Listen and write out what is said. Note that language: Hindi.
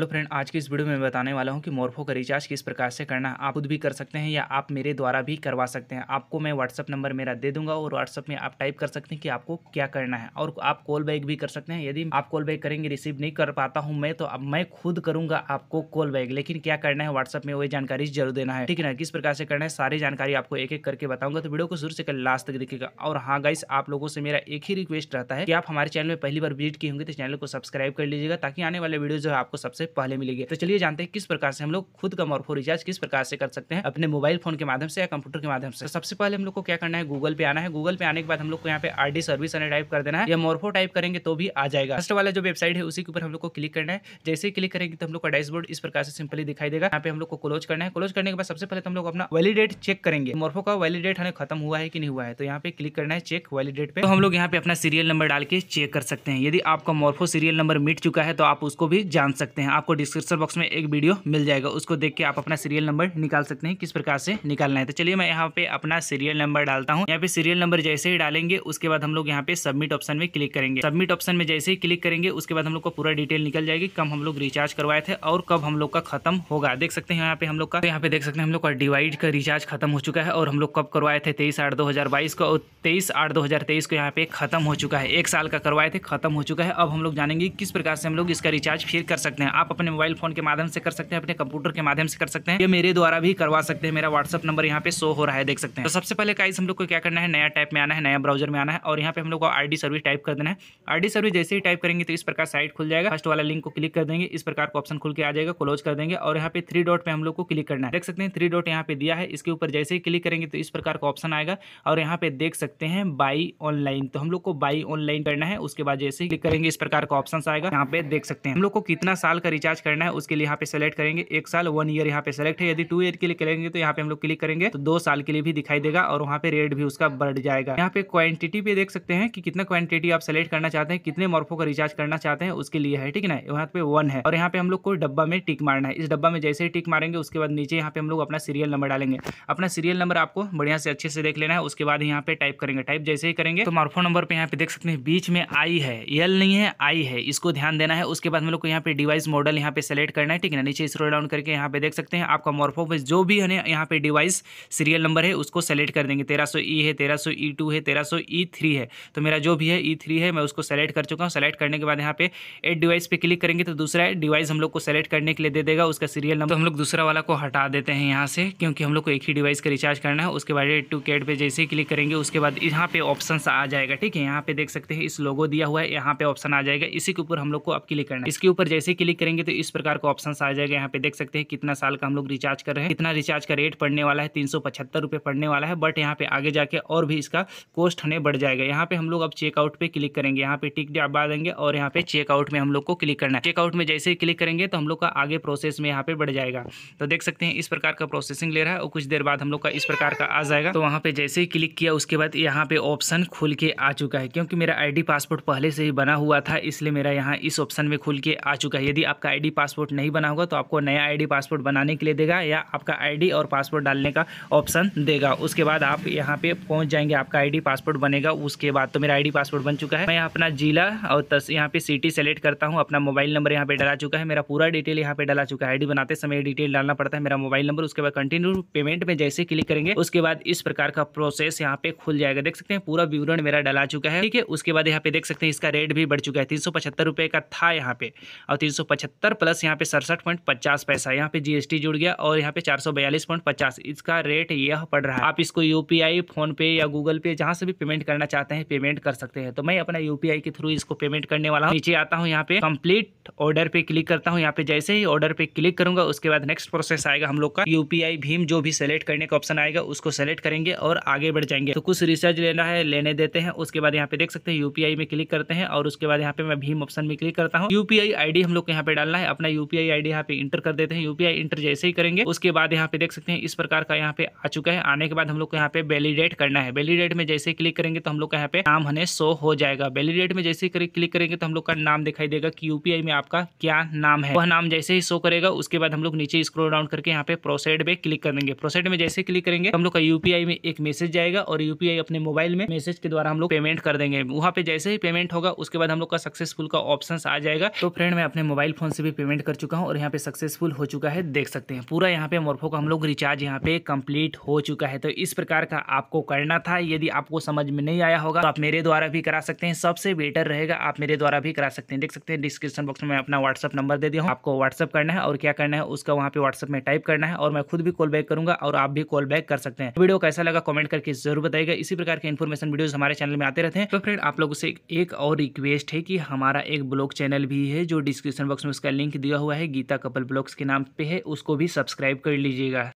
हेलो फ्रेंड आज की इस वीडियो में बताने वाला हूं कि मोरफो का रिचार्ज किस प्रकार से करना है आप खुद भी कर सकते हैं या आप मेरे द्वारा भी करवा सकते हैं आपको मैं व्हाट्सअप नंबर मेरा दे दूंगा और व्हाट्सअप में आप टाइप कर सकते हैं कि आपको क्या करना है और आप कॉल बैक भी कर सकते हैं यदि आप कॉल बैक करेंगे रिसीव नहीं कर पाता हूँ मैं तो अब मैं खुद करूंगा आपको कॉल बैक लेकिन क्या करना है व्हाट्सअप में वही जानकारी जरूर देना है ठीक है ना किस प्रकार से करना है सारी जानकारी आपको एक एक करके बताऊंगा तो वीडियो को शुरू से कल लास्ट तक देखेगा और हाँ गाइस आप लोगों से मेरा एक ही रिक्वेस्ट रहता है कि आप हमारे चैनल में पहली बार विजिट की होंगे तो चैनल को सब्सक्राइब कर लीजिएगा ताकि आने वाले वीडियो जो है आपको सबसे पहले मिलेगी तो चलिए जानते हैं किस प्रकार से हम लोग खुद का मोरफो रिचार्ज किस प्रकार से कर सकते हैं अपने मोबाइल फोन के माध्यम से या कंप्यूटर के माध्यम से तो सबसे पहले हम लोग को क्या करना है गूगल पे आना है गूगल पे आने के बाद हम लोग को यहाँ पे आर डी सर्विस टाइप कर देना है या मोरफो टाइप करेंगे तो भी आ जाएगा फर्स्ट वाला जो वेबसाइट है उसी के ऊपर हम लोग को क्लिक करना है जैसे ही क्लिक करेंगे तो हम लोग का डैशबोर्ड इस प्रकार से सिंपली दिखाई देगा यहाँ पे हम लोग को क्लोज करना है क्लोज करने के बाद सबसे पहले तो हम लोग अपना वैलिडेट चेक करेंगे मोरफो का वैलिडेट हमें खत्म हुआ है कि नहीं हुआ है तो यहाँ पे क्लिक करना है चेक वैलिडेट पे तो हम लोग यहाँ पे अपना सीरियल नंबर डाल के चेक कर सकते हैं यदि आपका मोरफो सीरियल नंबर मिट चुका है तो आप उसको भी जान सकते हैं आपको डिस्क्रिप्शन बॉक्स में एक वीडियो मिल जाएगा उसको देख के आप अपना सीरियल नंबर निकाल सकते हैं किस प्रकार से निकालना है तो चलिए मैं यहाँ पे अपना सीरियल नंबर डालता हूँ यहाँ पे सीरियल नंबर जैसे ही डालेंगे उसके बाद हम लोग यहाँ पे सबमिट ऑप्शन में क्लिक करेंगे सबमिट ऑप्शन में जैसे ही क्लिक करेंगे उसके बाद हम लोग को पूरा डिटेल निकल जाएगी कम हम लोग रिचार्ज करवाए थे और कब हम लोग का खत्म होगा देख सकते हैं यहाँ पे हम लोग का तो यहाँ पे देख सकते हैं हम लोग का डिवाइड का रिचार्ज खत्म हो चुका है और हम लोग कब करवाए थे तेईस आठ दो हजार बाईस को और तेईस आठ दो हजार तेईस को यहाँ पे खत्म हो चुका है एक साल का करवाए थे खत्म हो चुका है अब हम लोग जानेंगे किस प्रकार से हम लोग इसका रिचार्ज फिर कर सकते हैं आप अपने मोबाइल फोन के माध्यम से कर सकते हैं अपने कंप्यूटर के माध्यम से कर सकते हैं ये मेरे द्वारा भी करवा सकते हैं मेरा व्हाट्सअप नंबर यहाँ पे शो हो रहा है देख सकते हैं तो सबसे पहले काइस हम लोग को क्या करना है नया टाइप में आना है नया ब्राउजर में आना है और यहाँ पे हम लोग को आईडी सर्विस टाइप कर देना है आईडी सर्विस जैसे ही टाइप करेंगे तो इस प्रकार साइट खुल जाएगा फर्स्ट वाला लिंक को क्लिक कर देंगे इस प्रकार का ऑप्शन खुल के आ जाएगा क्लोज कर देंगे और यहाँ पे थ्री डॉट पर हम लोग को क्लिक करना है देख सकते हैं थ्री डॉट यहाँ पे दिया है इसके ऊपर जैसे ही क्लिक करेंगे तो इस प्रकार का ऑप्शन आएगा और यहाँ पे देख सकते हैं बाई ऑनलाइन तो हम लोग को बाई ऑनलाइन करना है उसके बाद जैसे ही क्लिक करेंगे इस प्रकार का ऑप्शन आएगा यहाँ पे देख सकते हैं हम लोग को कितना साल का का रिचार्ज करना है उसके लिए यहाँ पे सेलेक्ट करेंगे एक साल वन ईयर यहाँ पे सेलेक्ट है यदि टू ईयर के लिए करेंगे तो यहाँ पे हम लोग क्लिक करेंगे तो दो साल के लिए भी दिखाई देगा और वहाँ पे रेट भी उसका बढ़ जाएगा यहाँ पे क्वांटिटी पे देख सकते हैं कि कितना क्वांटिटी आप सेलेक्ट करना चाहते हैं कितने मॉर्फो का रिचार्ज करना चाहते हैं उसके लिए है ठीक है ना यहाँ पे वन है और यहाँ पे हम लोग को डब्बा में टिक मारना है इस डब्बा में जैसे ही टिक मारेंगे उसके बाद नीचे यहाँ पे हम लोग अपना सीरियल नंबर डालेंगे अपना सीरियल नंबर आपको बढ़िया से अच्छे से देख लेना है उसके बाद यहाँ पे टाइप करेंगे टाइप जैसे ही करेंगे तो मॉर्फो नंबर पे यहाँ पे देख सकते हैं बीच में आई है एल नहीं है आई है इसको ध्यान देना है उसके बाद हम लोग को यहाँ पे डिवाइस मोड मॉडल यहाँ पे सेलेक्ट करना है ठीक है ना नीचे स्क्रॉल डाउन करके यहाँ पे देख सकते हैं आपका मॉर्फोफेस जो भी है यहाँ पे डिवाइस सीरियल नंबर है उसको सेलेक्ट कर देंगे तेरह ई e है तेरह ई टू e है तेरह ई थ्री e है तो मेरा जो भी है ई थ्री है मैं उसको सेलेक्ट कर चुका हूँ सेलेक्ट करने के बाद यहाँ पे एड डिवाइस पर क्लिक करेंगे तो दूसरा डिवाइस हम लोग को सेलेक्ट करने के लिए दे देगा उसका सीरियल नंबर तो हम लोग दूसरा वाला को हटा देते हैं यहाँ से क्योंकि हम लोग को एक ही डिवाइस का रिचार्ज करना है उसके बाद एड टू कैड पर जैसे ही क्लिक करेंगे उसके बाद यहाँ पे ऑप्शन आ जाएगा ठीक है यहाँ पे देख सकते हैं इस लोगो दिया हुआ है यहाँ पे ऑप्शन आ जाएगा इसी के ऊपर हम लोग को अब क्लिक करना है इसके ऊपर जैसे क्लिक करेंगे करेंगे तो इस प्रकार का ऑप्शन आ जाएगा यहाँ पे देख सकते हैं कितना साल का हम लोग रिचार्ज कर रहे हैं कितना रिचार्ज का रेट पड़ने वाला है तीन सौ पड़ने वाला है बट यहाँ पे आगे जाके और भी इसका कॉस्ट हमें बढ़ जाएगा यहाँ पे हम लोग अब चेकआउट पे क्लिक करेंगे यहाँ पे टिक डबा देंगे और यहाँ पे चेकआउट में हम लोग को क्लिक करना है चेकआउट में जैसे ही क्लिक करेंगे तो हम लोग का आगे प्रोसेस में यहाँ पे बढ़ जाएगा तो देख सकते हैं इस प्रकार का प्रोसेसिंग ले रहा है और कुछ देर बाद हम लोग का इस प्रकार का आ जाएगा तो वहाँ पे जैसे ही क्लिक किया उसके बाद यहाँ पे ऑप्शन खुल के आ चुका है क्योंकि मेरा आईडी पासपोर्ट पहले से ही बना हुआ था इसलिए मेरा यहाँ इस ऑप्शन में खुल के आ चुका है यदि आप आपका आईडी पासपोर्ट नहीं बना होगा तो आपको नया आईडी पासपोर्ट बनाने के लिए देगा या आपका आईडी और पासपोर्ट डालने का ऑप्शन देगा उसके बाद आप यहाँ पे पहुँच जाएंगे आपका आईडी पासपोर्ट बनेगा उसके बाद तो मेरा आईडी पासपोर्ट बन चुका है मैं अपना जिला और तस यहाँ पे सिटी सेलेक्ट करता हूँ अपना मोबाइल नंबर यहाँ पे डाला चुका है मेरा पूरा डिटेल यहाँ पे डाला चुका है आई बनाते समय डिटेल डालना पड़ता है मेरा मोबाइल नंबर उसके बाद कंटिन्यू पेमेंट में जैसे क्लिक करेंगे उसके बाद इस प्रकार का प्रोसेस यहाँ पे खुल जाएगा देख सकते हैं पूरा विवरण मेरा डाला चुका है ठीक है उसके बाद यहाँ पे देख सकते हैं इसका रेट भी बढ़ चुका है तीन का था यहाँ पे और तीन पचहत्तर प्लस यहाँ पे सड़सठ पॉइंट पचास पैसा यहाँ पे जीएसटी जुड़ गया और यहाँ पे चार सौ बयालीस पॉइंट पचास इसका रेट यह पड़ रहा है आप इसको यूपीआई फोन पे या गूगल पे जहाँ से भी पेमेंट करना चाहते हैं पेमेंट कर सकते हैं तो मैं अपना यूपीआई के थ्रू इसको पेमेंट करने वाला हूँ नीचे आता हूँ यहाँ पे कम्प्लीट ऑर्डर पे क्लिक करता हूँ यहाँ पे जैसे ही ऑर्डर पे क्लिक करूंगा उसके बाद नेक्स्ट प्रोसेस आएगा हम लोग का यूपीआई भीम जो भी सेलेक्ट करने का ऑप्शन आएगा उसको सेलेक्ट करेंगे और आगे बढ़ जाएंगे तो कुछ रिसर्च लेना है लेने देते हैं उसके बाद यहाँ पे देख सकते हैं यूपीआई में क्लिक करते हैं और उसके बाद यहाँ पे मैं भीम ऑप्शन में क्लिक करता हूँ यूपीआई आईडी हम लोग यहाँ पे डालना है अपना यूपीआई आईडी यहाँ पे इंटर कर देते हैं यूपीआई इंटर जैसे ही करेंगे उसके बाद यहाँ पे देख सकते हैं इस प्रकार का यहाँ पे आ चुका है आने के बाद हम लोग को यहाँ पे वैलिडेट करना है वैलिडेट में जैसे क्लिक करेंगे तो हम लोग का यहाँ पे नाम हमें शो हो जाएगा वैलिडेट में जैसे क्लिक करेंगे तो हम लोग का नाम दिखाई देगा कि यूपीआई में आपका क्या नाम है वह नाम जैसे ही शो करेगा उसके बाद हम लोग नीचे स्क्रोल डाउन करके यहाँ पे प्रोसेड पे क्लिक कर देंगे प्रोसेड में जैसे क्लिक करेंगे हम लोग का यूपीआई में एक मैसेज जाएगा और यूपीआई अपने मोबाइल में मैसेज के द्वारा हम लोग पेमेंट कर देंगे वहाँ पे जैसे ही पेमेंट होगा उसके बाद हम लोग का सक्सेसफुल का ऑप्शन आ जाएगा तो फ्रेंड मैं अपने मोबाइल फोन फ़ोन से भी पेमेंट कर चुका हूँ और यहाँ पे सक्सेसफुल हो चुका है देख सकते हैं पूरा यहाँ पे मोरफो का हम लोग रिचार्ज यहाँ पे कंप्लीट हो चुका है तो इस प्रकार का आपको करना था यदि आपको समझ में नहीं आया होगा तो आप मेरे द्वारा भी करा सकते हैं सबसे बेटर रहेगा आप मेरे द्वारा भी करा सकते हैं देख सकते हैं डिस्क्रिप्शन बॉक्स में अपना व्हाट्सअप नंबर दे दिया हूँ आपको व्हाट्सअप करना है और क्या करना है उसका वहाँ पे व्हाट्सअप में टाइप करना है और मैं खुद भी कॉल बैक करूंगा और आप भी कॉल बैक कर सकते हैं वीडियो कैसा लगा कमेंट करके जरूर बताएगा इसी प्रकार के इन्फॉर्मेशन वीडियो हमारे चैनल में आते रहते हैं तो फ्रेंड आप लोगों से एक और रिक्वेस्ट है कि हमारा एक ब्लॉग चैनल भी है जो डिस्क्रिप्शन बॉक्स में उसका लिंक दिया हुआ है गीता कपल ब्लॉग्स के नाम पे है उसको भी सब्सक्राइब कर लीजिएगा